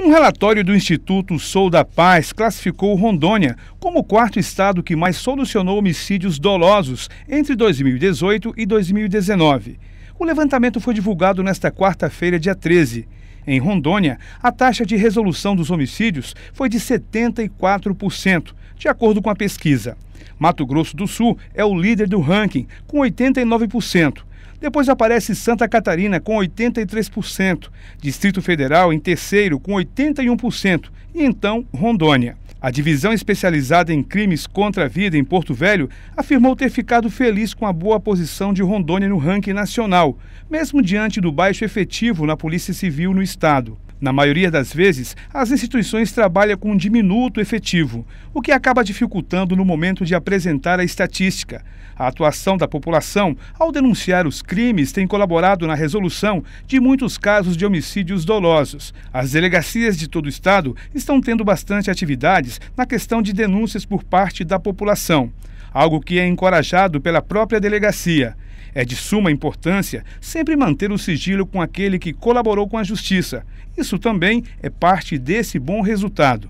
Um relatório do Instituto Sou da Paz classificou Rondônia como o quarto estado que mais solucionou homicídios dolosos entre 2018 e 2019. O levantamento foi divulgado nesta quarta-feira, dia 13. Em Rondônia, a taxa de resolução dos homicídios foi de 74%, de acordo com a pesquisa, Mato Grosso do Sul é o líder do ranking, com 89%. Depois aparece Santa Catarina com 83%, Distrito Federal em terceiro com 81% e então Rondônia. A divisão especializada em crimes contra a vida em Porto Velho afirmou ter ficado feliz com a boa posição de Rondônia no ranking nacional, mesmo diante do baixo efetivo na Polícia Civil no estado. Na maioria das vezes, as instituições trabalham com um diminuto efetivo, o que acaba dificultando no momento de apresentar a estatística. A atuação da população, ao denunciar os crimes, tem colaborado na resolução de muitos casos de homicídios dolosos. As delegacias de todo o estado estão tendo bastante atividades na questão de denúncias por parte da população, algo que é encorajado pela própria delegacia. É de suma importância sempre manter o sigilo com aquele que colaborou com a justiça. Isso também é parte desse bom resultado.